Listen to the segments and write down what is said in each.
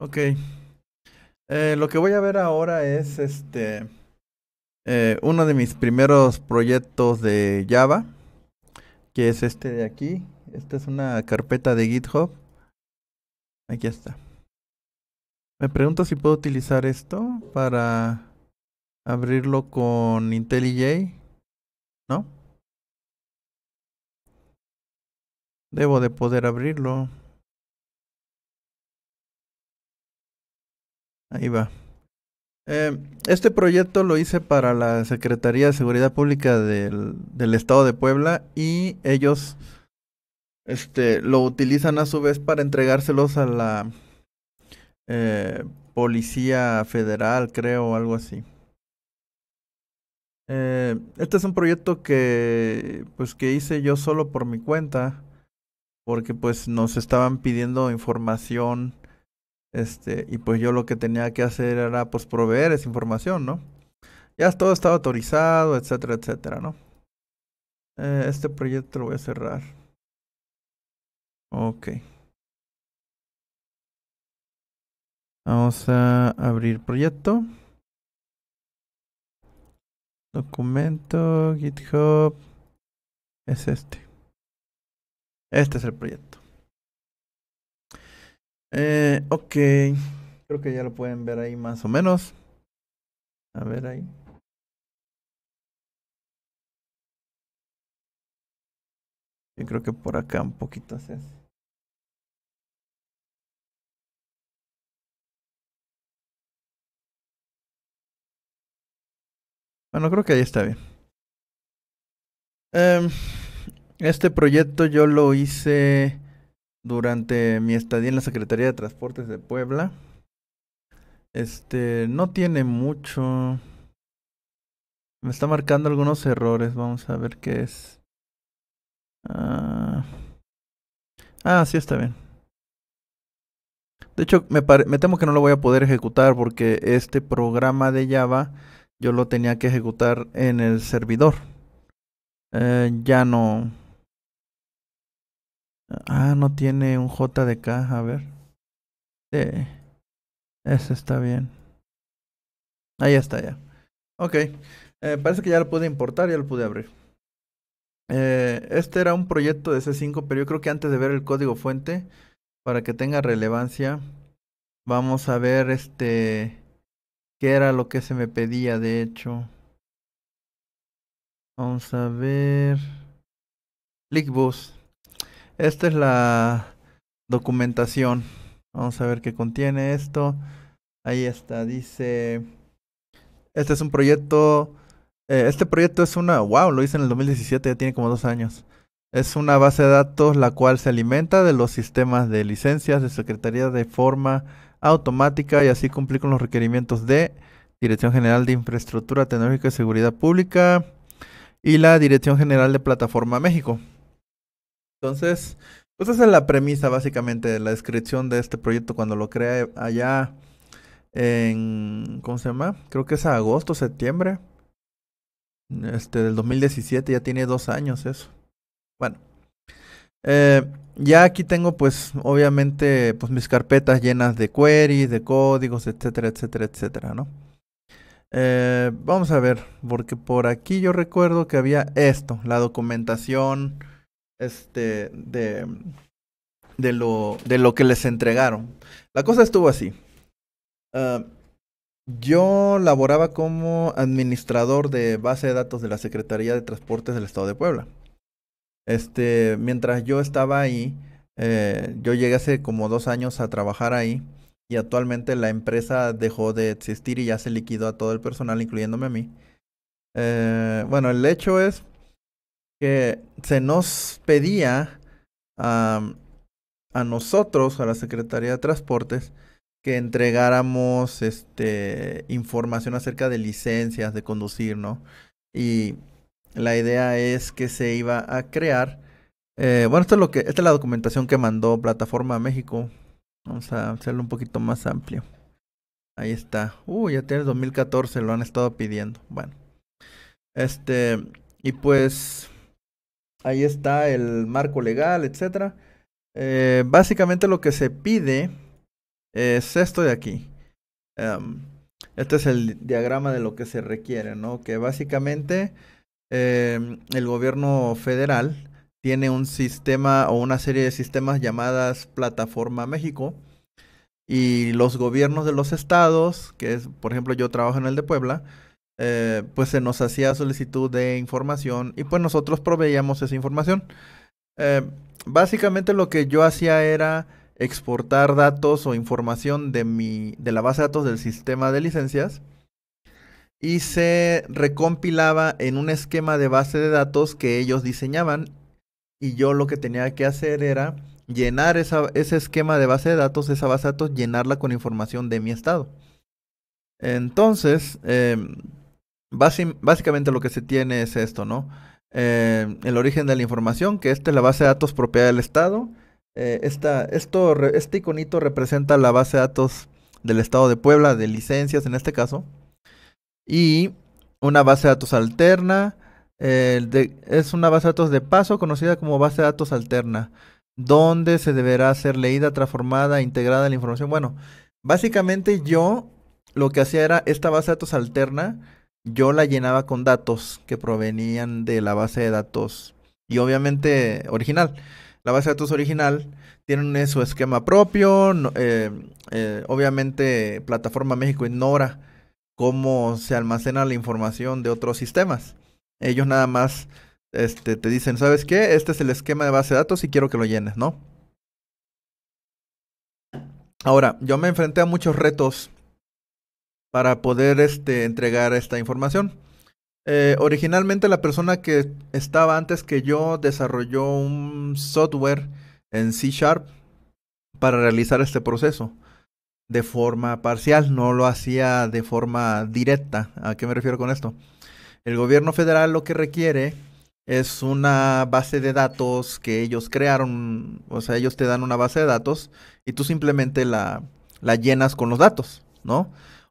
Ok. Eh, lo que voy a ver ahora es este eh, uno de mis primeros proyectos de Java, que es este de aquí. Esta es una carpeta de GitHub. Aquí está. Me pregunto si puedo utilizar esto para abrirlo con IntelliJ. ¿No? Debo de poder abrirlo. Ahí va. Em, este proyecto lo hice para la Secretaría de Seguridad Pública del, Estado de Puebla y ellos este, lo utilizan a su vez para entregárselos a la eh, Policía Federal, creo, o algo así. Eh, este es un proyecto que pues que hice yo solo por mi cuenta porque pues nos estaban pidiendo información este, y pues yo lo que tenía que hacer era pues proveer esa información, ¿no? Ya todo estaba autorizado, etcétera, etcétera, ¿no? Eh, este proyecto lo voy a cerrar. Ok. Vamos a abrir proyecto. Documento, GitHub. Es este. Este es el proyecto. Eh, ok. Creo que ya lo pueden ver ahí más o menos. A ver ahí. Yo creo que por acá un poquito hace Bueno, creo que ahí está bien. Em, este proyecto yo lo hice durante mi estadía en la Secretaría de Transportes de Puebla. Este, no tiene mucho. Me está marcando algunos errores. Vamos a ver qué es. Ah, ah sí está bien. De hecho, me, temo que no lo voy a poder ejecutar porque este programa de Java yo lo tenía que ejecutar en el servidor. Eh, ya no, Ah, no tiene un J a ver. Ese está bien. Ahí está ya. Ok. Eh, parece que ya lo pude importar, ya lo pude abrir. Eh, este era un proyecto de C5, pero yo creo que antes de ver el código fuente, para que tenga relevancia, vamos a ver este qué era lo que se me pedía de hecho. Vamos a ver. Clickbus. Esta es la documentación. Vamos a ver qué contiene esto. Ahí está, dice... Este es un proyecto... Eh, este proyecto es una... ¡Wow! Lo hice en el 2017, ya tiene como dos años. Es una base de datos la cual se alimenta de los sistemas de licencias de Secretaría de forma automática y así cumplir con los requerimientos de Dirección General de Infraestructura Tecnológica y Seguridad Pública y la Dirección General de Plataforma México. Entonces, pues esa es la premisa básicamente, la descripción de este proyecto cuando lo creé eh, allá en, ¿cómo se llama? Creo que es agosto, septiembre. Este, del 2017, ya tiene dos años eso. Bueno. Eh, ya aquí tengo pues obviamente pues mis carpetas llenas de queries, de códigos, etcétera, etcétera, etcétera, ¿no? Eh, vamos a ver, porque por aquí yo recuerdo que había esto, la documentación, este, de, de, lo, de lo que les entregaron. La cosa estuvo así. Ah, yo laboraba como administrador de base de datos de la Secretaría de Transportes del Estado de Puebla. Este, mientras yo estaba ahí, eh, yo llegué hace como dos años a trabajar ahí y actualmente la empresa dejó de existir y ya se liquidó a todo el personal, incluyéndome a mí. Eh, bueno, el hecho es que se nos pedía a a nosotros, a la Secretaría de Transportes, que entregáramos este, información acerca de licencias de conducir, ¿no? Y la idea es que se iba a crear, eh, bueno, esto lo que, esta es la documentación que mandó Plataforma México. Vamos a hacerlo un poquito más amplio. Ahí está. Uh, ya tiene 2014, lo han estado pidiendo. Bueno. Este, y pues Ahí está el marco legal, etcétera, eh, básicamente lo que se pide es esto de aquí. Em, este es el diagrama de lo que se requiere, ¿no? Que básicamente em, el gobierno federal tiene un sistema o una serie de sistemas llamadas Plataforma México y los gobiernos de los estados, que es, por ejemplo, yo trabajo en el de Puebla, eh, pues se nos hacía solicitud de información y pues nosotros proveíamos esa información. Eh, básicamente lo que yo hacía era exportar datos o información de, mi, de la base de datos del sistema de licencias y se recompilaba en un esquema de base de datos que ellos diseñaban y yo lo que tenía que hacer era llenar ese esquema de base de datos, esa base de datos, llenarla con información de mi estado. Entonces, em, básicamente lo que se tiene es esto, ¿no? Eh, el origen de la información, que esta es la base de datos propiedad del Estado. Eh, esto, este iconito representa la base de datos del Estado de Puebla, de licencias en este caso. Y una base de datos alterna. Eh, es una base de datos de paso conocida como base de datos alterna, donde se deberá ser leída, transformada, integrada la información. Bueno, básicamente yo lo que hacía era esta base de datos alterna yo la llenaba con datos que provenían de la base de datos y obviamente original. La base de datos original tiene su esquema propio, eh, eh, obviamente Plataforma México ignora cómo se almacena la información de otros sistemas. Ellos nada más este, te dicen, ¿sabes qué? Este es el esquema de base de datos y quiero que lo llenes, ¿no? Ahora, yo me enfrenté a muchos retos para poder este, entregar esta información. Eh, originalmente la persona que estaba antes que yo desarrolló un software en C Sharp para realizar este proceso de forma parcial, no lo hacía de forma directa. ¿A qué me refiero con esto? El gobierno federal lo que requiere es una base de datos que ellos crearon, o sea, ellos te dan una base de datos y tú simplemente la, la llenas con los datos, ¿no?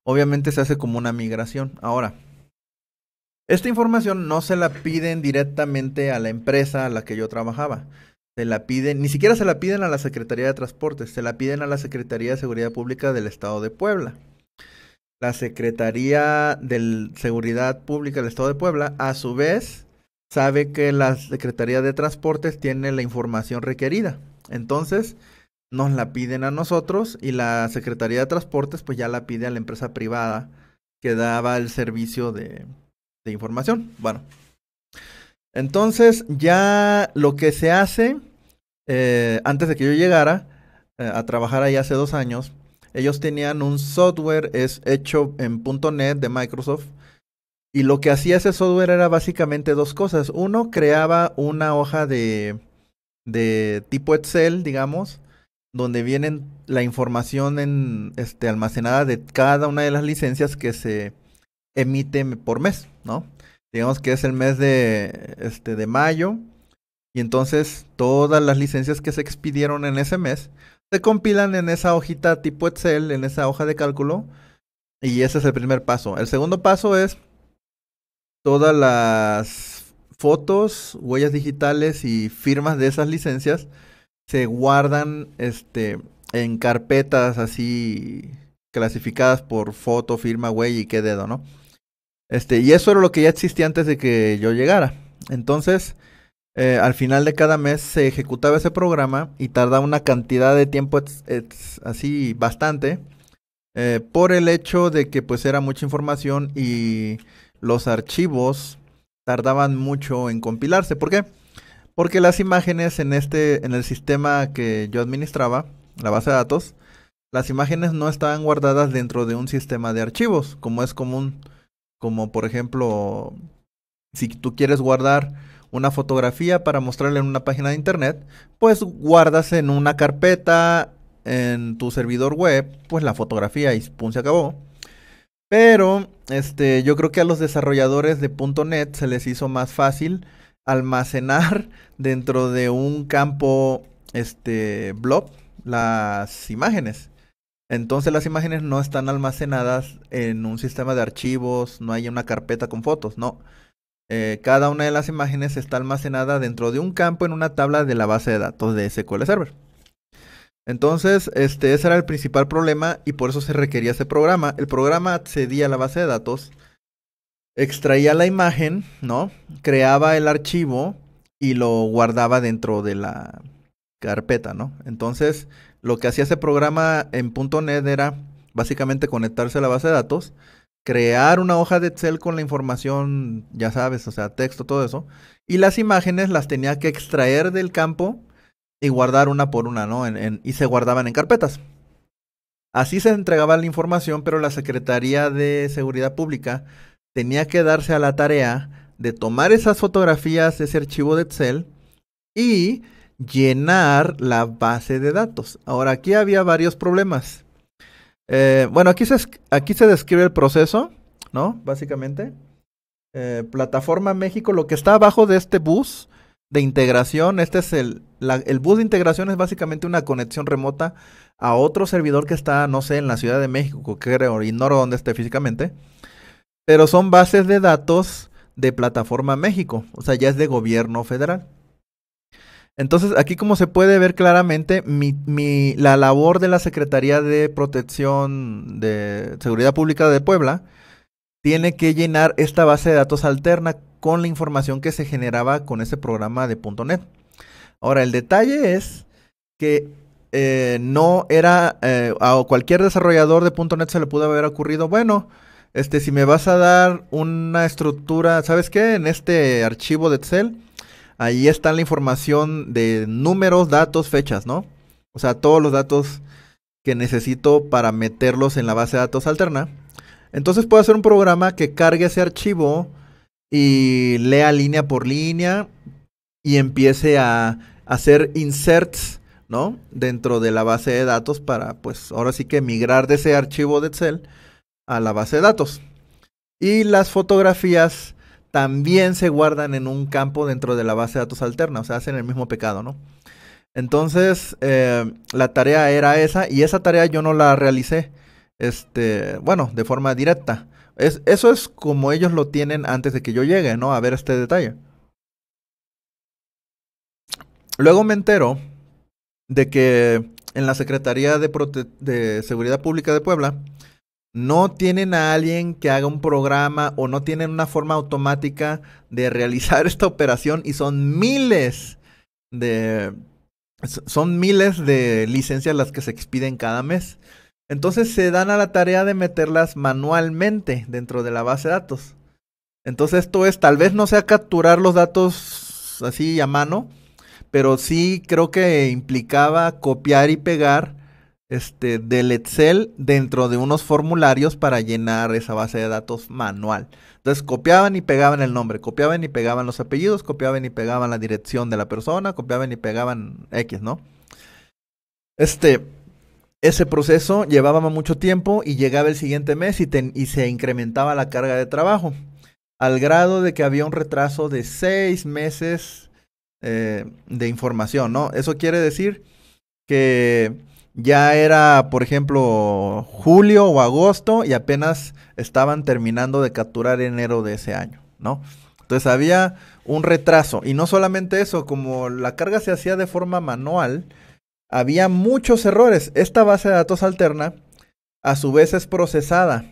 obviamente se hace como una migración. Ahora, esta información no se la piden directamente a la empresa a la que yo trabajaba. Se la piden, ni siquiera se la piden a la Secretaría de Transportes, se la piden a la Secretaría de Seguridad Pública del Estado de Puebla. La Secretaría de Seguridad Pública del Estado de Puebla, a su vez, sabe que la Secretaría de Transportes tiene la información requerida. Entonces, nos la piden a nosotros y la Secretaría de Transportes pues ya la pide a la empresa privada que daba el servicio de, información. Bueno, entonces ya lo que se hace, eh, antes de que yo llegara eh, a trabajar ahí hace dos años, ellos tenían un software es hecho en .NET de Microsoft y lo que hacía ese software era básicamente dos cosas. Uno, creaba una hoja de, de tipo Excel, digamos, donde vienen la información en, este, almacenada de cada una de las licencias que se emite por mes, ¿no? Digamos que es el mes de, este, de mayo y entonces todas las licencias que se expidieron en ese mes se compilan en esa hojita tipo Excel, en esa hoja de cálculo y ese es el primer paso. El segundo paso es todas las fotos, huellas digitales y firmas de esas licencias se guardan este, en carpetas así clasificadas por foto, firma, güey y qué dedo, ¿no? Este, y eso era lo que ya existía antes de que yo llegara. Entonces, eh, al final de cada mes se ejecutaba ese programa y tardaba una cantidad de tiempo así bastante eh, por el hecho de que pues era mucha información y los archivos tardaban mucho en compilarse. ¿Por qué? Porque las imágenes en este, en el sistema que yo administraba, la base de datos, las imágenes no estaban guardadas dentro de un sistema de archivos, como es común. Como por ejemplo, si tú quieres guardar una fotografía para mostrarla en una página de internet, pues guardas en una carpeta en tu servidor web, pues la fotografía y pum se acabó. Pero este, yo creo que a los desarrolladores de .NET se les hizo más fácil almacenar dentro de un campo este blob las imágenes. Entonces las imágenes no están almacenadas en un sistema de archivos, no hay una carpeta con fotos, no. Eh, cada una de las imágenes está almacenada dentro de un campo en una tabla de la base de datos de SQL Server. Entonces, este, ese era el principal problema y por eso se requería ese programa. El programa accedía a la base de datos, extraía la imagen, ¿no? Creaba el archivo y lo guardaba dentro de la carpeta, ¿no? Entonces, lo que hacía ese programa en .NET era básicamente conectarse a la base de datos, crear una hoja de Excel con la información, ya sabes, o sea, texto, todo eso, y las imágenes las tenía que extraer del campo y guardar una por una, ¿no? y se guardaban en carpetas. Así se entregaba la información, pero la Secretaría de Seguridad Pública tenía que darse a la tarea de tomar esas fotografías, ese archivo de Excel y llenar la base de datos. Ahora, aquí había varios problemas. Eh, bueno, aquí se, aquí se describe el proceso, ¿no? Básicamente. Eh, Plataforma México, lo que está abajo de este bus de integración, este es el, el bus de integración es básicamente una conexión remota a otro servidor que está, no sé, en la Ciudad de México, creo, ignoro dónde esté físicamente pero son bases de datos de Plataforma México, o sea, ya es de gobierno federal. Entonces, aquí como se puede ver claramente, la labor de la Secretaría de Protección de Seguridad Pública de Puebla tiene que llenar esta base de datos alterna con la información que se generaba con ese programa de .NET. Ahora, el detalle es que eh, no era eh, a cualquier desarrollador de .NET se le pudo haber ocurrido, bueno, este, si me vas a dar una estructura, ¿sabes qué? En este archivo de Excel, ahí está la información de números, datos, fechas, ¿no? O sea, todos los datos que necesito para meterlos en la base de datos alterna. Entonces puedo hacer un programa que cargue ese archivo y lea línea por línea y empiece a hacer inserts, ¿no? Dentro de la base de datos para, pues, ahora sí que migrar de ese archivo de Excel a la base de datos. Y las fotografías también se guardan en un campo dentro de la base de datos alterna, o sea, hacen el mismo pecado, ¿no? Entonces, eh, la tarea era esa y esa tarea yo no la realicé, este, bueno, de forma directa. Es, eso es como ellos lo tienen antes de que yo llegue, ¿no? A ver este detalle. Luego me entero de que en la Secretaría de Seguridad Pública de Puebla no tienen a alguien que haga un programa o no tienen una forma automática de realizar esta operación y son miles de son miles de licencias las que se expiden cada mes. Entonces se dan a la tarea de meterlas manualmente dentro de la base de datos. Entonces esto es tal vez no sea capturar los datos así a mano, pero sí creo que implicaba copiar y pegar este, del Excel dentro de unos formularios para llenar esa base de datos manual. Entonces copiaban y pegaban el nombre, copiaban y pegaban los apellidos, copiaban y pegaban la dirección de la persona, copiaban y pegaban X, ¿no? Este, ese proceso llevaba mucho tiempo y llegaba el siguiente mes y, se incrementaba la carga de trabajo, al grado de que había un retraso de seis meses eh, de información, ¿no? Eso quiere decir que ya era, por ejemplo, julio o agosto y apenas estaban terminando de capturar enero de ese año, ¿no? Entonces había un retraso y no solamente eso, como la carga se hacía de forma manual, había muchos errores. Esta base de datos alterna a su vez es procesada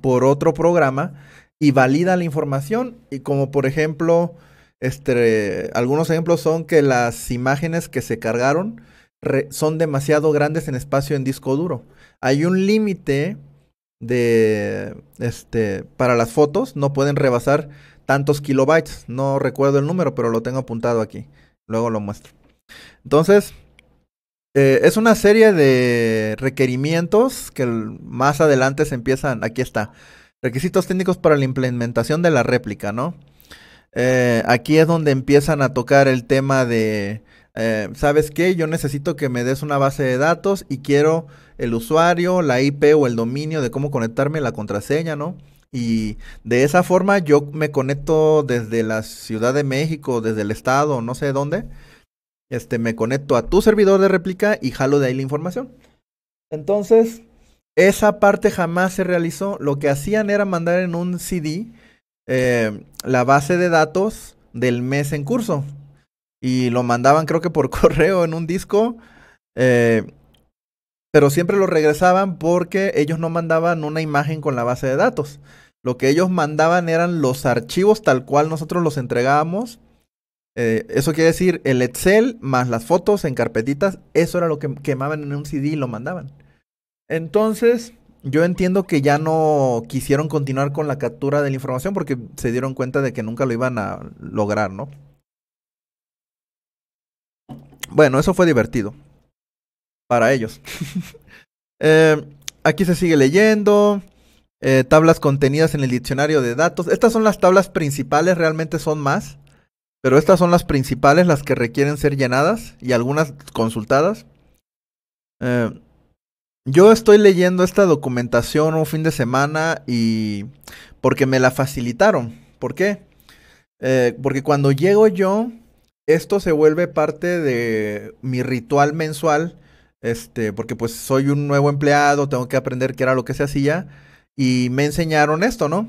por otro programa y valida la información y como por ejemplo, este, algunos ejemplos son que las imágenes que se cargaron son demasiado grandes en espacio en disco duro. Hay un límite de este para las fotos, no pueden rebasar tantos kilobytes, no recuerdo el número, pero lo tengo apuntado aquí. Luego lo muestro. Entonces, eh, es una serie de requerimientos que más adelante se empiezan. Aquí está. Requisitos técnicos para la implementación de la réplica, ¿no? Eh, aquí es donde empiezan a tocar el tema de eh, ¿sabes qué? Yo necesito que me des una base de datos y quiero el usuario, la IP o el dominio de cómo conectarme, la contraseña, ¿no? Y de esa forma yo me conecto desde la Ciudad de México, desde el estado, no sé dónde. Este, me conecto a tu servidor de réplica y jalo de ahí la información. Entonces, esa parte jamás se realizó. Lo que hacían era mandar en un CD eh, la base de datos del mes en curso y lo mandaban creo que por correo en un disco. Eh, pero siempre lo regresaban porque ellos no mandaban una imagen con la base de datos. Lo que ellos mandaban eran los archivos tal cual nosotros los entregábamos. Eh, eso quiere decir el Excel más las fotos en carpetitas, eso era lo que quemaban en un CD y lo mandaban. Entonces, yo entiendo que ya no quisieron continuar con la captura de la información porque se dieron cuenta de que nunca lo iban a lograr, ¿no? Bueno, eso fue divertido. Para ellos. Eh, aquí se sigue leyendo. Eh, tablas contenidas en el diccionario de datos. Estas son las tablas principales, realmente son más. Pero estas son las principales, las que requieren ser llenadas y algunas consultadas. Eh, yo estoy leyendo esta documentación un fin de semana y porque me la facilitaron. ¿Por qué? porque cuando llego yo esto se vuelve parte de mi ritual mensual, este, porque pues soy un nuevo empleado, tengo que aprender qué era lo que se hacía, y me enseñaron esto, ¿no?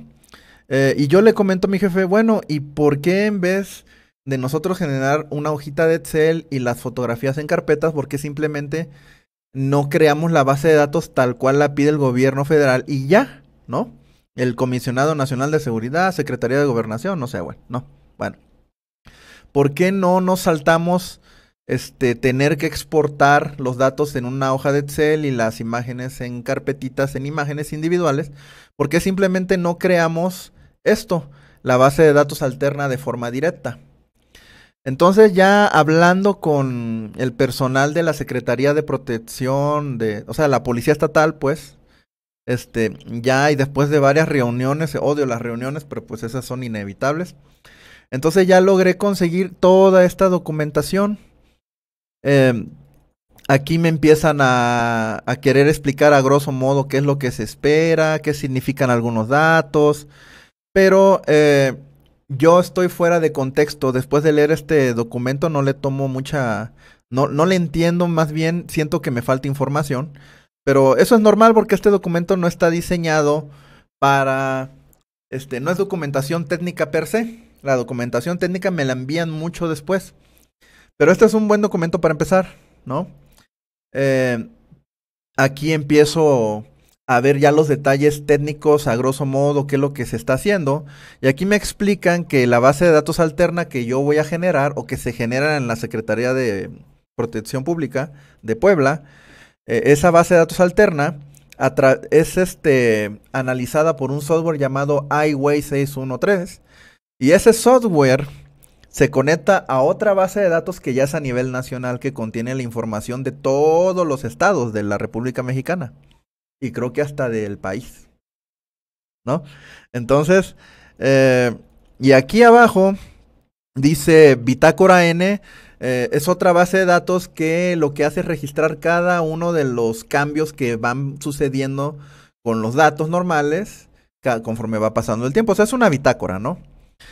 Eh, y yo le comento a mi jefe, bueno, ¿y por qué en vez de nosotros generar una hojita de Excel y las fotografías en carpetas, porque simplemente no creamos la base de datos tal cual la pide el gobierno federal y ya, ¿no? El Comisionado Nacional de Seguridad, Secretaría de Gobernación, no sé, bueno, no, bueno. ¿Por qué no nos saltamos este, tener que exportar los datos en una hoja de Excel y las imágenes en carpetitas, en imágenes individuales? ¿Por qué simplemente no creamos esto, la base de datos alterna de forma directa? Entonces ya hablando con el personal de la Secretaría de Protección, de, o sea, la Policía Estatal, pues, este, ya y después de varias reuniones, odio las reuniones, pero pues esas son inevitables, entonces ya logré conseguir toda esta documentación. Em, aquí me empiezan a, querer explicar a grosso modo qué es lo que se espera, qué significan algunos datos, pero eh, yo estoy fuera de contexto. Después de leer este documento no le tomo mucha, no, no le entiendo, más bien siento que me falta información, pero eso es normal porque este documento no está diseñado para, este, no es documentación técnica per se. La documentación técnica me la envían mucho después. Pero este es un buen documento para empezar, ¿no? Eh, aquí empiezo a ver ya los detalles técnicos a grosso modo, qué es lo que se está haciendo. Y aquí me explican que la base de datos alterna que yo voy a generar o que se genera en la Secretaría de Protección Pública de Puebla, eh, esa base de datos alterna es este, analizada por un software llamado iWay 613 y ese software se conecta a otra base de datos que ya es a nivel nacional que contiene la información de todos los estados de la República Mexicana y creo que hasta del país. ¿No? Entonces, eh, y aquí abajo dice Bitácora N. Eh, es otra base de datos que lo que hace es registrar cada uno de los cambios que van sucediendo con los datos normales conforme va pasando el tiempo. O sea, es una bitácora, ¿no?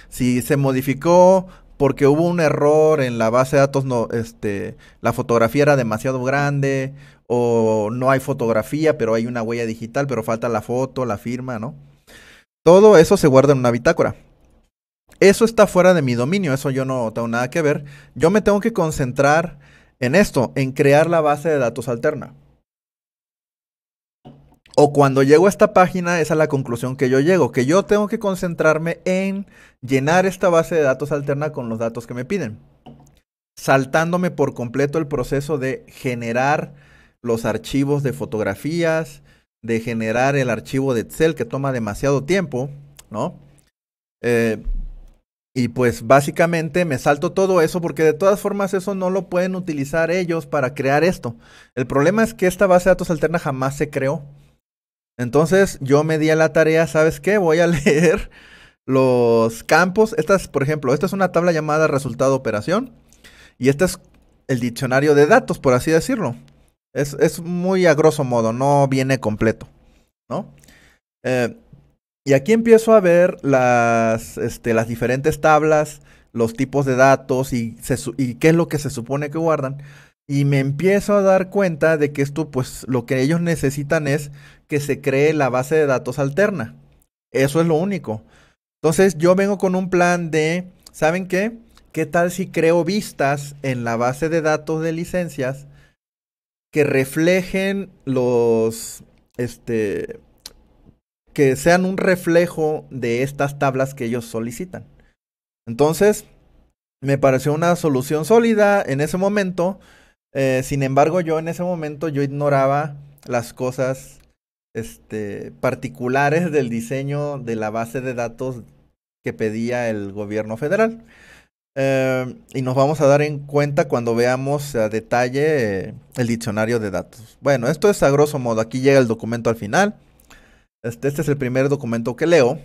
si se modificó porque hubo un error en la base de datos, no, este, la fotografía era demasiado grande o no hay fotografía, pero hay una huella digital, pero falta la foto, la firma, ¿no? Todo eso se guarda en una bitácora. Eso está fuera de mi dominio, eso yo no tengo nada que ver. Yo me tengo que concentrar en esto, en crear la base de datos alterna o cuando llego a esta página, es a la conclusión que yo llego, que yo tengo que concentrarme en llenar esta base de datos alterna con los datos que me piden, saltándome por completo el proceso de generar los archivos de fotografías, de generar el archivo de Excel que toma demasiado tiempo, ¿no? Eh, y pues básicamente me salto todo eso porque de todas formas eso no lo pueden utilizar ellos para crear esto. El problema es que esta base de datos alterna jamás se creó entonces yo me di a la tarea, ¿sabes qué? Voy a leer los campos. Estas, por ejemplo, esta es una tabla llamada resultado operación. Y este es el diccionario de datos, por así decirlo. Es, muy a grosso modo, no viene completo, eh, y aquí empiezo a ver este, las, diferentes tablas, los tipos de datos y qué es lo que se supone que guardan. Y me empiezo a dar cuenta de que esto, pues lo que ellos necesitan es que se cree la base de datos alterna. Eso es lo único. Entonces yo vengo con un plan de, ¿saben qué? ¿Qué tal si creo vistas en la base de datos de licencias que reflejen los, este, que sean un reflejo de estas tablas que ellos solicitan? Entonces, me pareció una solución sólida en ese momento. Eh, sin embargo, yo en ese momento yo ignoraba las cosas este, particulares del diseño de la base de datos que pedía el gobierno federal. Em, y nos vamos a dar en cuenta cuando veamos a detalle eh, el diccionario de datos. Bueno, esto es a grosso modo. Aquí llega el documento al final. este, este es el primer documento que leo.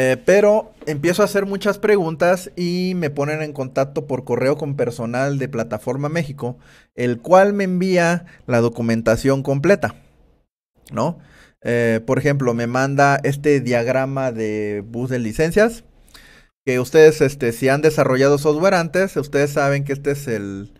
Eh, pero empiezo a hacer muchas preguntas y me ponen en contacto por correo con personal de Plataforma México, el cual me envía la documentación completa, ¿no? Eh, por ejemplo, me manda este diagrama de bus de licencias, que ustedes, este, si han desarrollado software antes, ustedes saben que este es el,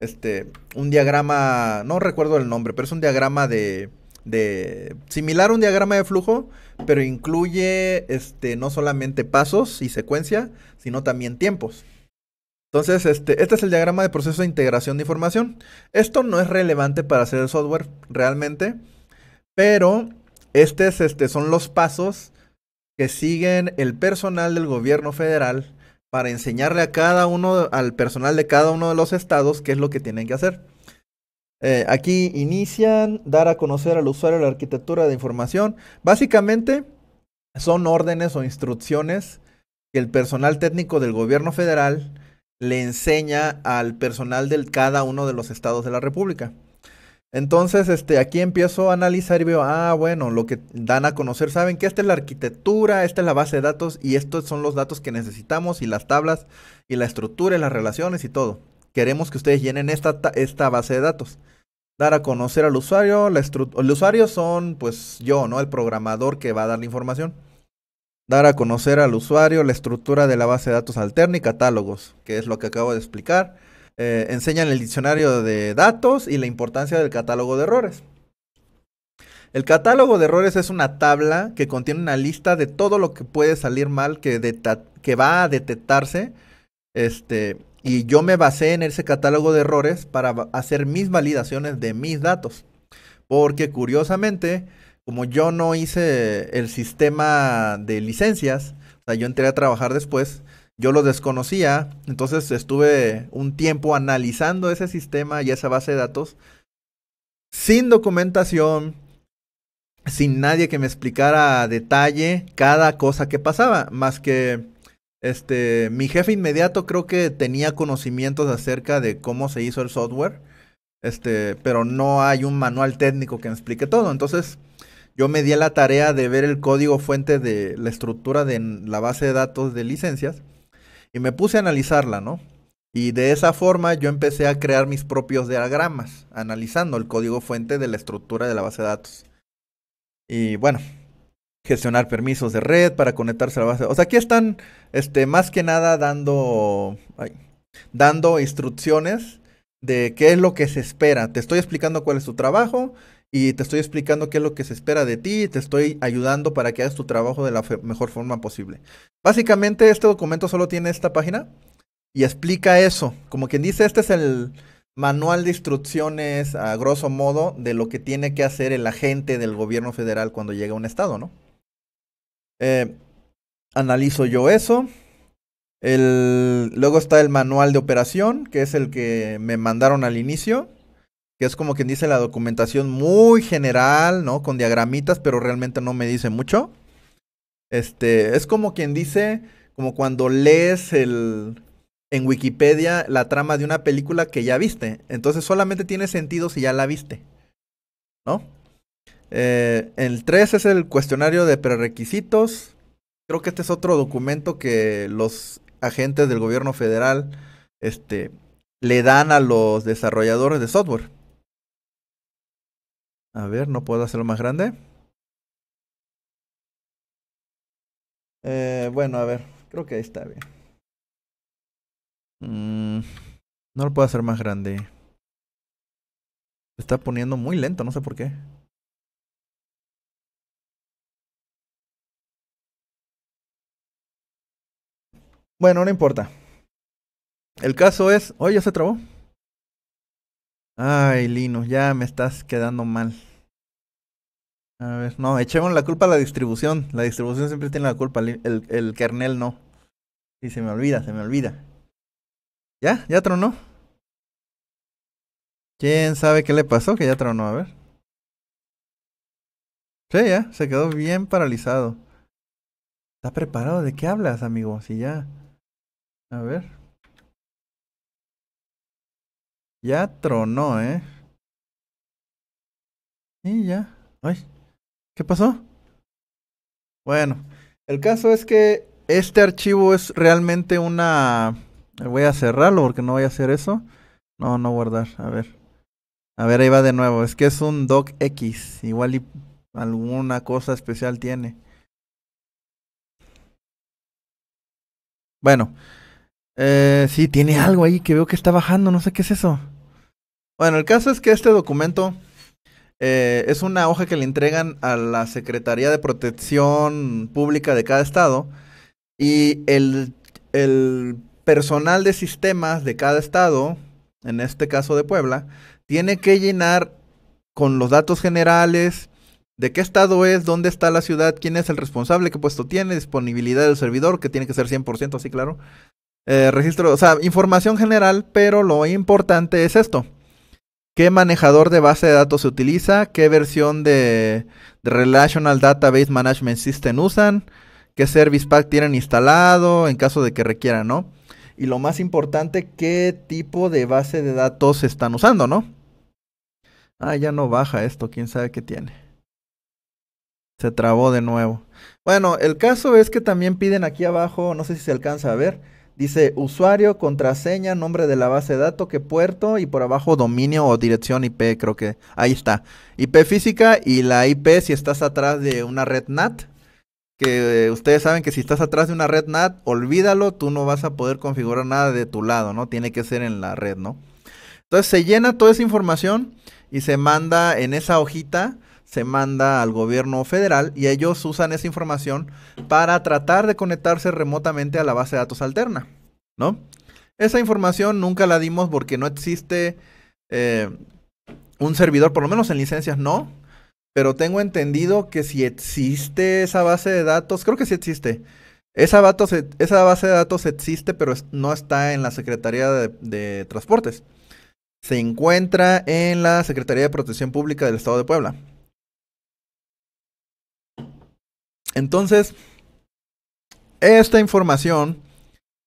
este, un diagrama, no recuerdo el nombre, pero es un diagrama de, de similar a un diagrama de flujo, pero incluye este, no solamente pasos y secuencia, sino también tiempos. Entonces, este, este es el diagrama de proceso de integración de información. Esto no es relevante para hacer el software realmente, pero estos este, son los pasos que siguen el personal del gobierno federal para enseñarle a cada uno, al personal de cada uno de los estados, qué es lo que tienen que hacer. Eh, aquí inician, dar a conocer al usuario la arquitectura de información. Básicamente son órdenes o instrucciones que el personal técnico del gobierno federal le enseña al personal de cada uno de los estados de la República. Entonces, este, aquí empiezo a analizar y veo, ah, bueno, lo que dan a conocer, saben que esta es la arquitectura, esta es la base de datos y estos son los datos que necesitamos y las tablas y la estructura y las relaciones y todo. Queremos que ustedes llenen esta, esta base de datos dar a conocer al usuario. La el usuario son, pues yo, ¿no? El programador que va a dar la información. Dar a conocer al usuario la estructura de la base de datos alterna y catálogos, que es lo que acabo de explicar. Eh, enseñan el diccionario de datos y la importancia del catálogo de errores. El catálogo de errores es una tabla que contiene una lista de todo lo que puede salir mal que, que va a detectarse este, y yo me basé en ese catálogo de errores para hacer mis validaciones de mis datos. Porque curiosamente, como yo no hice el sistema de licencias, o sea, yo entré a trabajar después, yo lo desconocía, entonces estuve un tiempo analizando ese sistema y esa base de datos sin documentación, sin nadie que me explicara a detalle cada cosa que pasaba, más que este, mi jefe inmediato creo que tenía conocimientos acerca de cómo se hizo el software, este, pero no hay un manual técnico que me explique todo. Entonces, yo me di la tarea de ver el código fuente de la estructura de la base de datos de licencias y me puse a analizarla, ¿no? Y de esa forma yo empecé a crear mis propios diagramas, analizando el código fuente de la estructura de la base de datos. Y bueno, gestionar permisos de red para conectarse a la base. O sea, aquí están este, más que nada dando, dando instrucciones de qué es lo que se espera. Te estoy explicando cuál es tu trabajo y te estoy explicando qué es lo que se espera de ti y te estoy ayudando para que hagas tu trabajo de la mejor forma posible. Básicamente este documento solo tiene esta página y explica eso. Como quien dice, este es el manual de instrucciones a grosso modo de lo que tiene que hacer el agente del gobierno federal cuando llega a un estado, ¿no? Eh, analizo yo eso. luego está el manual de operación, que es el que me mandaron al inicio, que es como quien dice la documentación muy general, ¿no? Con diagramitas, pero realmente no me dice mucho. Este, es como quien dice, como cuando lees el, en Wikipedia la trama de una película que ya viste. Entonces solamente tiene sentido si ya la viste, ¿no? Eh, el 3 es el cuestionario de prerequisitos. Creo que este es otro documento que los agentes del gobierno federal este, le dan a los desarrolladores de software. A ver, no puedo hacerlo más grande. Eh, bueno, a ver, creo que ahí está bien. Mm, no lo puedo hacer más grande. Se está poniendo muy lento, no sé por qué. Bueno, no importa. El caso es. Oye, oh, ya se trabó. Ay, Lino, ya me estás quedando mal. A ver, no, echemos la culpa a la distribución. La distribución siempre tiene la culpa, el, el kernel no. Y se me olvida, se me olvida. ¿Ya? ¿Ya tronó? ¿Quién sabe qué le pasó? Que ya tronó, a ver. Sí, ya, se quedó bien paralizado. ¿Está preparado? ¿De qué hablas, amigo? Si ya... A ver. Ya tronó, ¿eh? Y ya. Ay, ¿qué pasó? Bueno, el caso es que este archivo es realmente una... Voy a cerrarlo porque no voy a hacer eso. No, no guardar. A ver. A ver, ahí va de nuevo. Es que es un docx. Igual y alguna cosa especial tiene. Bueno, eh, sí, tiene algo ahí que veo que está bajando, no sé qué es eso. Bueno, el caso es que este documento eh, es una hoja que le entregan a la Secretaría de Protección Pública de cada estado y el, el personal de sistemas de cada estado, en este caso de Puebla, tiene que llenar con los datos generales de qué estado es, dónde está la ciudad, quién es el responsable, qué puesto tiene, disponibilidad del servidor, que tiene que ser 100%, así claro, eh, registro, o sea, información general, pero lo importante es esto. ¿Qué manejador de base de datos se utiliza? ¿Qué versión de, de Relational Database Management System usan? ¿Qué Service Pack tienen instalado en caso de que requieran, no? Y lo más importante, ¿qué tipo de base de datos están usando, no? Ah, ya no baja esto, quién sabe qué tiene. Se trabó de nuevo. Bueno, el caso es que también piden aquí abajo, no sé si se alcanza a ver, Dice usuario, contraseña, nombre de la base de datos, qué puerto y por abajo dominio o dirección IP, creo que ahí está. IP física y la IP si estás atrás de una red NAT. Que eh, ustedes saben que si estás atrás de una red NAT, olvídalo, tú no vas a poder configurar nada de tu lado, ¿no? Tiene que ser en la red, ¿no? Entonces se llena toda esa información y se manda en esa hojita se manda al gobierno federal y ellos usan esa información para tratar de conectarse remotamente a la base de datos alterna, ¿no? Esa información nunca la dimos porque no existe eh, un servidor, por lo menos en licencias no, pero tengo entendido que si existe esa base de datos, creo que sí existe. Esa, base de datos existe, pero no está en la Secretaría de Transportes. Se encuentra en la Secretaría de Protección Pública del Estado de Puebla. Entonces, esta información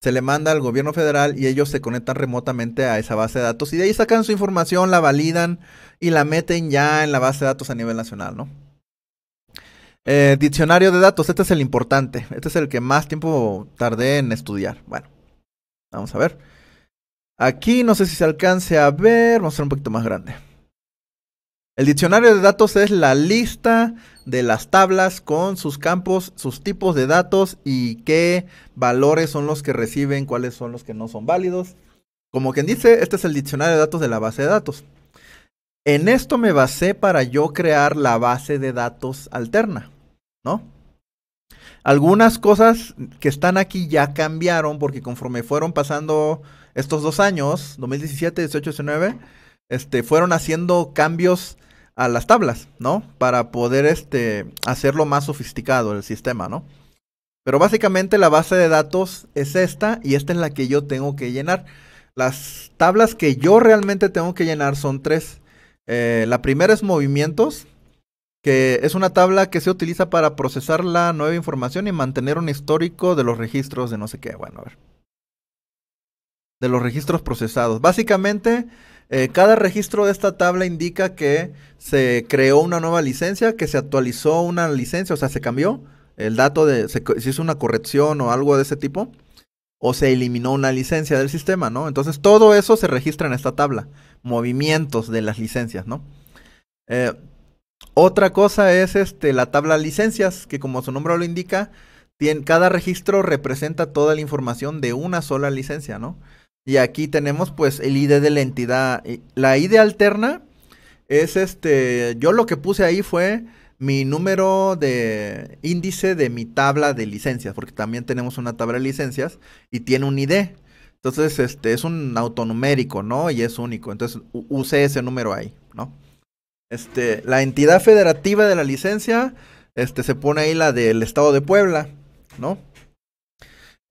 se le manda al gobierno federal y ellos se conectan remotamente a esa base de datos y de ahí sacan su información, la validan y la meten ya en la base de datos a nivel nacional, ¿no? Eh, diccionario de datos, este es el importante, este es el que más tiempo tardé en estudiar. Bueno, vamos a ver. Aquí no sé si se alcance a ver, vamos a hacer un poquito más grande. El diccionario de datos es la lista de las tablas con sus campos, sus tipos de datos y qué valores son los que reciben, cuáles son los que no son válidos. Como quien dice, este es el diccionario de datos de la base de datos. En esto me basé para yo crear la base de datos alterna, ¿no? Algunas cosas que están aquí ya cambiaron porque conforme fueron pasando estos dos años, 2017, 18, 19, este, fueron haciendo cambios a las tablas, ¿no? Para poder este, hacerlo más sofisticado el sistema, ¿no? Pero básicamente la base de datos es esta y esta es la que yo tengo que llenar. Las tablas que yo realmente tengo que llenar son tres. Eh, la primera es movimientos, que es una tabla que se utiliza para procesar la nueva información y mantener un histórico de los registros de no sé qué. Bueno, a ver. De los registros procesados. Básicamente, eh, cada registro de esta tabla indica que se creó una nueva licencia, que se actualizó una licencia, o sea, se cambió el dato de, se, hizo una corrección o algo de ese tipo, o se eliminó una licencia del sistema, ¿no? Entonces todo eso se registra en esta tabla, movimientos de las licencias, ¿no? Eh, otra cosa es este, la tabla licencias, que como su nombre lo indica, cada registro representa toda la información de una sola licencia, ¿no? Y aquí tenemos pues el ID de la entidad. La ID alterna es este, yo lo que puse ahí fue mi número de índice de mi tabla de licencias, porque también tenemos una tabla de licencias y tiene un ID. Entonces, este es un autonumérico, ¿no? Y es único. Entonces, usé ese número ahí, ¿no? Este, la entidad federativa de la licencia, este se pone ahí la del Estado de Puebla, ¿no?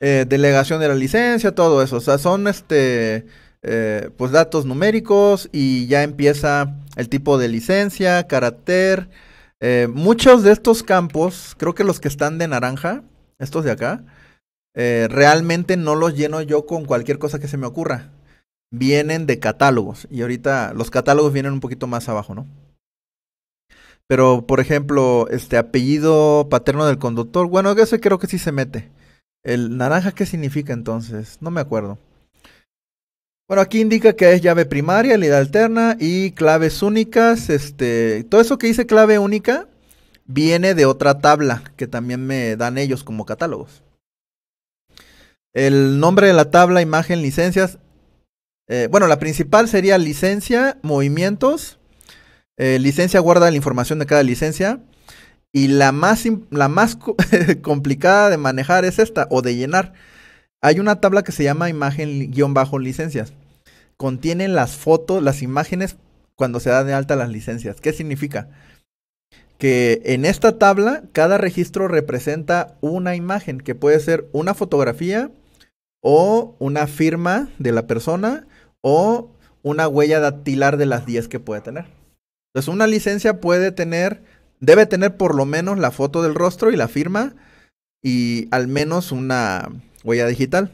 Eh, delegación de la licencia, todo eso. O sea, son este, eh, pues datos numéricos y ya empieza el tipo de licencia, carácter. Eh, muchos de estos campos, creo que los que están de naranja, estos de acá, realmente no los lleno yo con cualquier cosa que se me ocurra. Vienen de catálogos y ahorita los catálogos vienen un poquito más abajo, ¿no? Pero, por ejemplo, este apellido paterno del conductor, bueno, eso creo que sí se mete. ¿El naranja qué significa entonces? No me acuerdo. Bueno, aquí indica que es llave primaria, lida alterna y claves únicas. Este, todo eso que dice clave única viene de otra tabla que también me dan ellos como catálogos. El nombre de la tabla, imagen, licencias. Eh, bueno, la principal sería licencia, movimientos. Eh, licencia guarda la información de cada licencia. Y la más, la más complicada de manejar es esta, o de llenar. Hay una tabla que se llama imagen-licencias. Contiene las fotos, las imágenes cuando se dan de alta las licencias. ¿Qué significa? Que en esta tabla cada registro representa una imagen, que puede ser una fotografía o una firma de la persona o una huella dactilar de las 10 que puede tener. Entonces una licencia puede tener Debe tener por lo menos la foto del rostro y la firma y al menos una huella digital.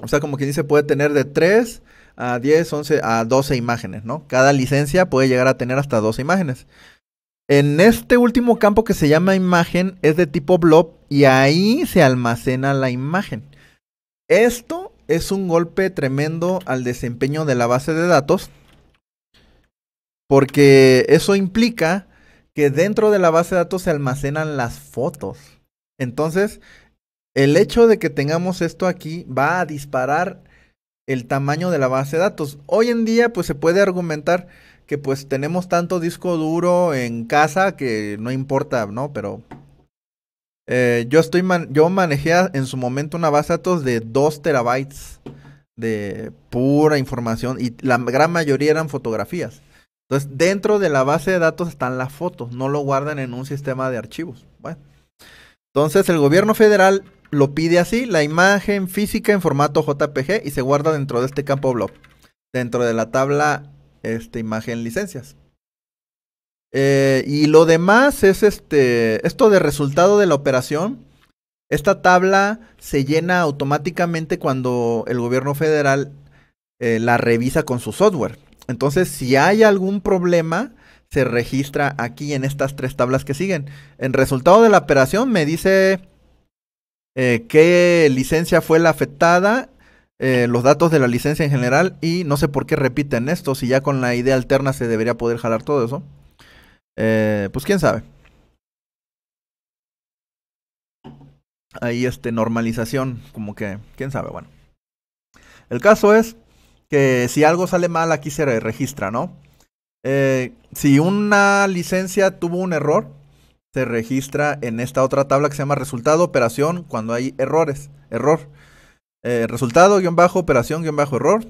O sea, como quien dice, puede tener de 3 a 10, 11 a 12 imágenes, ¿no? Cada licencia puede llegar a tener hasta 12 imágenes. En este último campo que se llama imagen es de tipo blob y ahí se almacena la imagen. Esto es un golpe tremendo al desempeño de la base de datos porque eso implica que dentro de la base de datos se almacenan las fotos. Entonces, el hecho de que tengamos esto aquí va a disparar el tamaño de la base de datos. Hoy en día, pues se puede argumentar que pues tenemos tanto disco duro en casa que no importa, ¿no? Pero eh, yo estoy yo manejé en su momento una base de datos de 2 terabytes de pura información y la gran mayoría eran fotografías. Entonces, dentro de la base de datos están las fotos, no lo guardan en un sistema de archivos. Bueno. Entonces, el gobierno federal lo pide así, la imagen física en formato JPG y se guarda dentro de este campo blob, dentro de la tabla este, imagen licencias. Eh, y lo demás es este, esto de resultado de la operación. Esta tabla se llena automáticamente cuando el gobierno federal eh, la revisa con su software. Entonces, si hay algún problema, se registra aquí en estas tres tablas que siguen. En resultado de la operación me dice eh, qué licencia fue la afectada, eh, los datos de la licencia en general y no sé por qué repiten esto, si ya con la idea alterna se debería poder jalar todo eso. Eh, pues quién sabe. Ahí este normalización, como que, quién sabe, bueno. El caso es que si algo sale mal aquí se registra, ¿no? Eh, si una licencia tuvo un error, se registra en esta otra tabla que se llama resultado, operación, cuando hay errores, error. Eh, resultado, guión bajo, operación, guión bajo, error.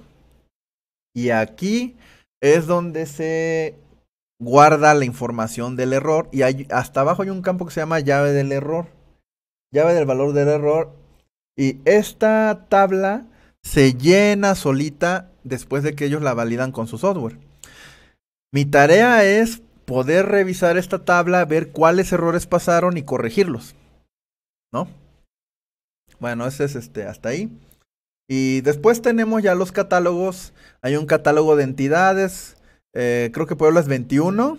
Y aquí es donde se guarda la información del error. Y hasta abajo hay un campo que se llama llave del error. Llave del valor del error. Y esta tabla se llena solita después de que ellos la validan con su software. Mi tarea es poder revisar esta tabla, ver cuáles errores pasaron y corregirlos. ¿No? Bueno, ese es este, hasta ahí. Y después tenemos ya los catálogos. Hay un catálogo de entidades. Eh, creo que Puebla es 21.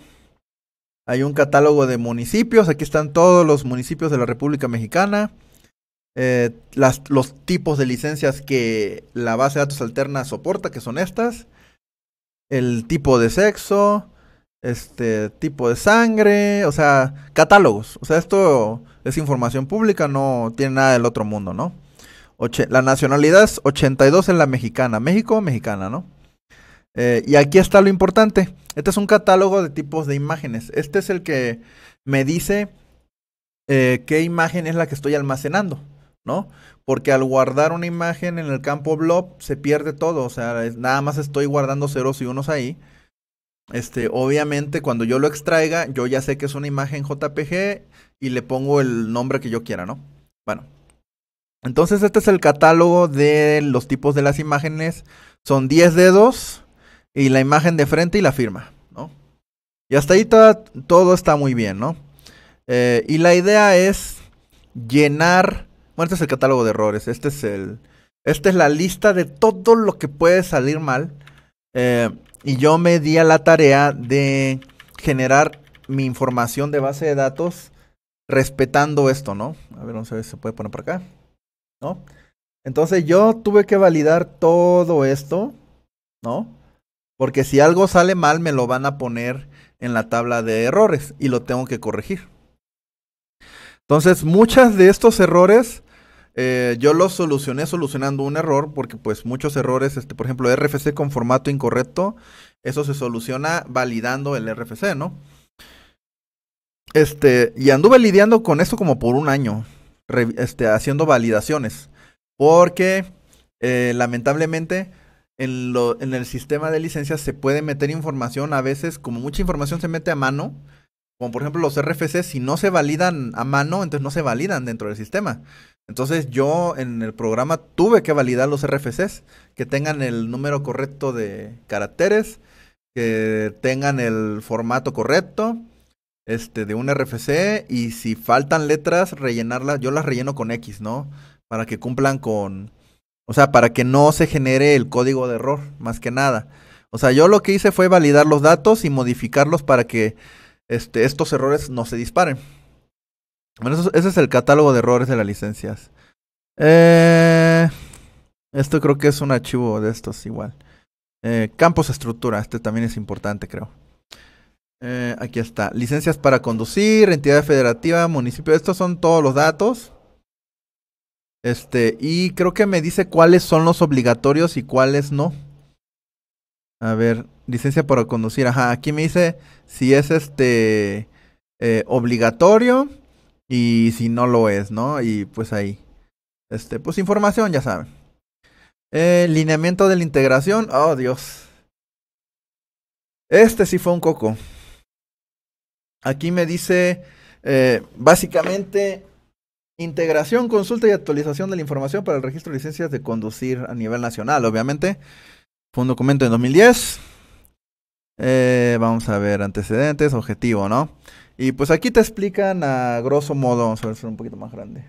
Hay un catálogo de municipios. Aquí están todos los municipios de la República Mexicana. Eh, las, los tipos de licencias que la base de datos alterna soporta, que son estas, el tipo de sexo, este tipo de sangre, o sea, catálogos. O sea, esto es información pública, no tiene nada del otro mundo, ¿no? la nacionalidad es 82 en la mexicana, México, mexicana, ¿no? Eh, y aquí está lo importante. Este es un catálogo de tipos de imágenes. Este es el que me dice eh, qué imagen es la que estoy almacenando. ¿no? Porque al guardar una imagen en el campo blob se pierde todo, o sea, nada más estoy guardando ceros y unos ahí. Este, obviamente cuando yo lo extraiga, yo ya sé que es una imagen JPG y le pongo el nombre que yo quiera, ¿no? Bueno. Entonces este es el catálogo de los tipos de las imágenes. Son 10 dedos y la imagen de frente y la firma, ¿no? Y hasta ahí todo está muy bien, ¿no? Eh, y la idea es llenar bueno, este es el catálogo de errores. Este es el. Esta es la lista de todo lo que puede salir mal. Eh, y yo me di a la tarea de generar mi información de base de datos respetando esto, ¿no? A ver, no sé si se puede poner por acá. ¿No? Entonces yo tuve que validar todo esto, ¿no? Porque si algo sale mal, me lo van a poner en la tabla de errores y lo tengo que corregir. Entonces, muchos de estos errores eh, yo los solucioné solucionando un error, porque pues muchos errores, este, por ejemplo, RFC con formato incorrecto, eso se soluciona validando el RFC, ¿no? Este, y anduve lidiando con esto como por un año, este, haciendo validaciones, porque eh, lamentablemente... En, lo, en, el sistema de licencias se puede meter información, a veces como mucha información se mete a mano, como por ejemplo los RFC, si no se validan a mano, entonces no se validan dentro del sistema. Entonces yo en el programa tuve que validar los RFCs, que tengan el número correcto de caracteres, que tengan el formato correcto este, de un RFC y si faltan letras, rellenarlas, yo las relleno con X, ¿no? Para que cumplan con, o sea, para que no se genere el código de error, más que nada. O sea, yo lo que hice fue validar los datos y modificarlos para que este, estos errores no se disparen. Bueno, ese es el catálogo de errores de las licencias. Eh, esto creo que es un archivo de estos igual. Eh, campos estructura, este también es importante creo. Eh, aquí está. Licencias para conducir, entidad federativa, municipio. Estos son todos los datos. Este, y creo que me dice cuáles son los obligatorios y cuáles no. A ver, licencia para conducir, ajá, aquí me dice si es este eh, obligatorio y si no lo es, ¿no? Y pues ahí, este, pues información, ya saben. Eh, lineamiento de la integración, oh Dios. Este sí fue un coco. Aquí me dice, eh, básicamente, integración, consulta y actualización de la información para el registro de licencias de conducir a nivel nacional, obviamente. Fue un documento en 2010. Eh, vamos a ver, antecedentes, objetivo, ¿no? Y pues aquí te explican a grosso modo, vamos a ver, un poquito más grande.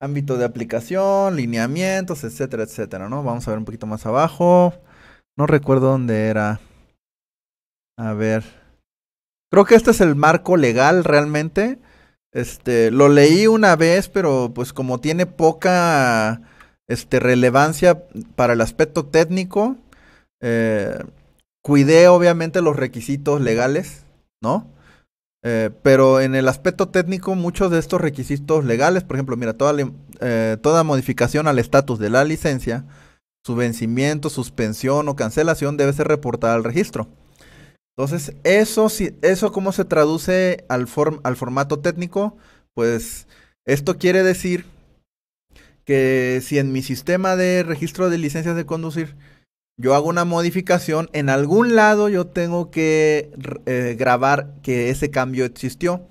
Ámbito de aplicación, lineamientos, etcétera, etcétera, ¿no? Vamos a ver un poquito más abajo. No recuerdo dónde era. A ver. Creo que este es el marco legal realmente. Este, lo leí una vez, pero pues como tiene poca este, relevancia para el aspecto técnico, eh, cuidé obviamente los requisitos legales, ¿no? Eh, pero en el aspecto técnico, muchos de estos requisitos legales, por ejemplo, mira, toda, eh, toda modificación al estatus de la licencia, su vencimiento, suspensión o cancelación debe ser reportada al registro. Entonces, eso, si, eso cómo se traduce al, al formato técnico, pues esto quiere decir que si en mi sistema de registro de licencias de conducir yo hago una modificación, en algún lado yo tengo que eh, grabar que ese cambio existió.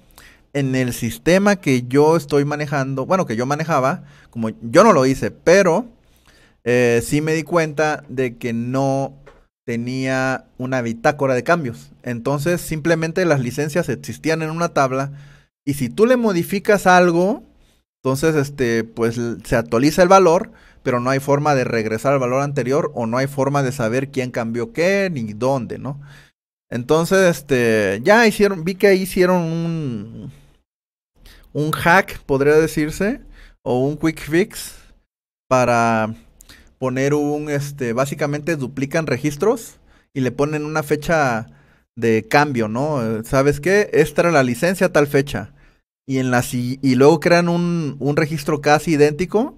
En el sistema que yo estoy manejando, bueno, que yo manejaba, como yo no lo hice, pero si eh, sí me di cuenta de que no tenía una bitácora de cambios. Entonces simplemente las licencias existían en una tabla y si tú le modificas algo, entonces, este, pues se actualiza el valor, pero no hay forma de regresar al valor anterior o no hay forma de saber quién cambió qué ni dónde, ¿no? Entonces, este, ya hicieron, vi que hicieron un, un hack, podría decirse, o un quick fix para poner un, este, básicamente duplican registros y le ponen una fecha de cambio, ¿no? Eh, ¿Sabes qué? Esta era la licencia a tal fecha y, en y luego crean un, registro casi idéntico,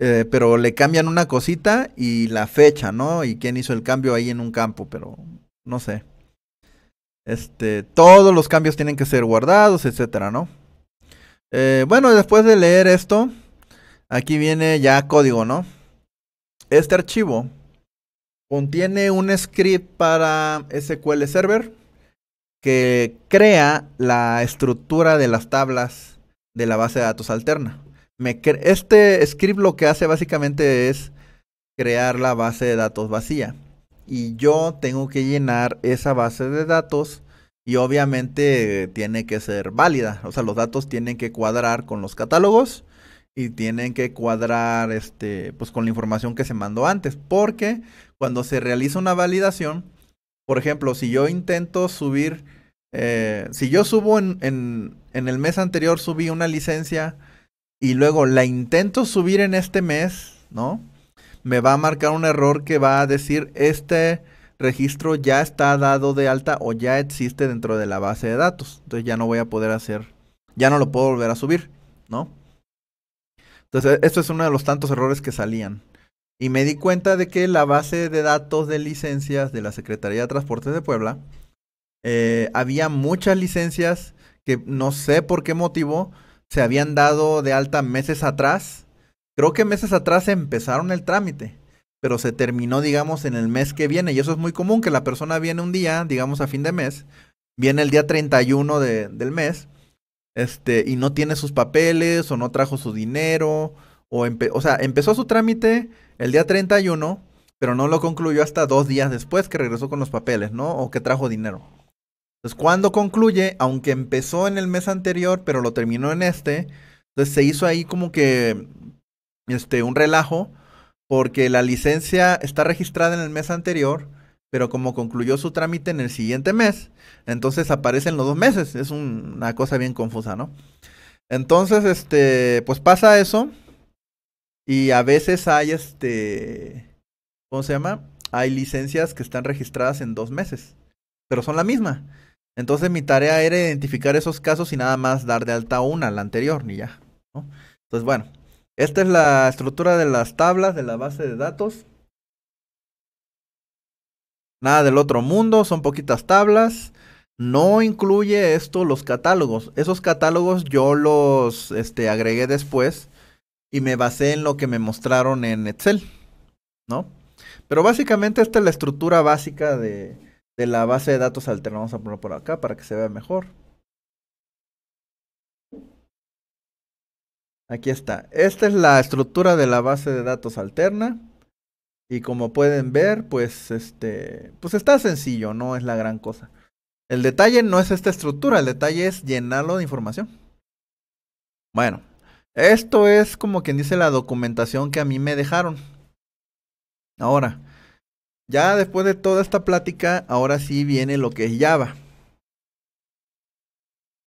eh, pero le cambian una cosita y la fecha, ¿no? Y quién hizo el cambio ahí en un campo, pero no sé. Este, todos los cambios tienen que ser guardados, etcétera, ¿no? Eh, bueno, después de leer esto, aquí viene ya código, ¿no? Este archivo contiene un script para SQL Server que crea la estructura de las tablas de la base de datos alterna. este script lo que hace básicamente es crear la base de datos vacía. Y yo tengo que llenar esa base de datos y obviamente tiene que ser válida. O sea, los datos tienen que cuadrar con los catálogos y tienen que cuadrar este, pues, con la información que se mandó antes. Porque cuando se realiza una validación, por ejemplo, si yo intento subir, eh, si yo subo en, en, en el mes anterior, subí una licencia y luego la intento subir en este mes, ¿no? Me va a marcar un error que va a decir este registro ya está dado de alta o ya existe dentro de la base de datos. Entonces ya no voy a poder hacer, ya no lo puedo volver a subir, ¿no? Entonces, esto es uno de los tantos errores que salían. Y me di cuenta de que la base de datos de licencias de la Secretaría de Transportes de Puebla, eh, había muchas licencias que no sé por qué motivo se habían dado de alta meses atrás. Creo que meses atrás empezaron el trámite, pero se terminó, digamos, en el mes que viene. Y eso es muy común, que la persona viene un día, digamos, a fin de mes, viene el día 31 de, del mes, este, y no tiene sus papeles o no trajo su dinero. O, o sea, empezó su trámite el día 31, pero no lo concluyó hasta dos días después que regresó con los papeles, ¿no? O que trajo dinero. Entonces, cuando concluye, aunque empezó en el mes anterior, pero lo terminó en este, entonces se hizo ahí como que este, un relajo, porque la licencia está registrada en el mes anterior, pero como concluyó su trámite en el siguiente mes, entonces aparecen los dos meses. Es una cosa bien confusa, ¿no? Entonces, este, pues pasa eso. Y a veces hay este. ¿Cómo se llama? Hay licencias que están registradas en dos meses, pero son la misma. Entonces mi tarea era identificar esos casos y nada más dar de alta una, la anterior, ni ya. Entonces, bueno, esta es la estructura de las tablas de la base de datos. Nada del otro mundo, son poquitas tablas. No incluye esto los catálogos. Esos catálogos yo los este, agregué después y me basé en lo que me mostraron en Excel, ¿no? Pero básicamente esta es la estructura básica de, de la base de datos alterna. Vamos a poner por acá para que se vea mejor. Aquí está. Esta es la estructura de la base de datos alterna. Y como pueden ver, pues este, pues está sencillo, no es la gran cosa. El detalle no es esta estructura, el detalle es llenarlo de información. Bueno, esto es como quien dice la documentación que a mí me dejaron. Ahora, ya después de toda esta plática, ahora sí viene lo que es Java.